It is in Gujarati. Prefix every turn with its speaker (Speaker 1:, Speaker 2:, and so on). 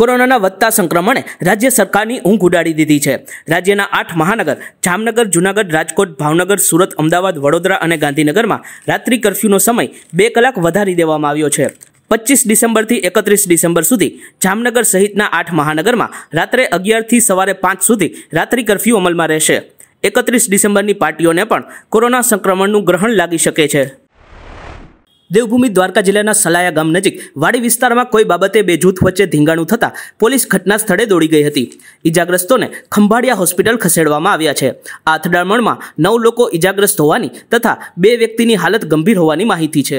Speaker 1: કોરોનાના વધતા સંક્રમણે રાજ્ય સરકારની ઊંઘ ઉડાડી દીધી છે રાજ્યના આઠ મહાનગર જામનગર જુનાગઢ રાજકોટ ભાવનગર સુરત અમદાવાદ વડોદરા અને ગાંધીનગરમાં રાત્રિ કરફ્યુનો સમય બે કલાક વધારી દેવામાં આવ્યો છે પચીસ ડિસેમ્બરથી એકત્રીસ ડિસેમ્બર સુધી જામનગર સહિતના આઠ મહાનગરમાં રાત્રે અગિયારથી સવારે પાંચ સુધી રાત્રિ કરફ્યુ અમલમાં રહેશે એકત્રીસ ડિસેમ્બરની પાર્ટીઓને પણ કોરોના સંક્રમણનું ગ્રહણ લાગી શકે છે દેવભૂમિ દ્વારકા જિલ્લાના સલાયા ગામ નજીક વાડી વિસ્તારમાં કોઈ બાબતે બે જૂથ વચ્ચે ધીંગાણું થતાં પોલીસ ઘટના સ્થળે દોડી ગઈ હતી ઇજાગ્રસ્તોને ખંભાળિયા હોસ્પિટલ ખસેડવામાં આવ્યા છે આ અથડામણમાં નવ લોકો ઈજાગ્રસ્ત હોવાની તથા બે વ્યક્તિની હાલત ગંભીર હોવાની માહિતી
Speaker 2: છે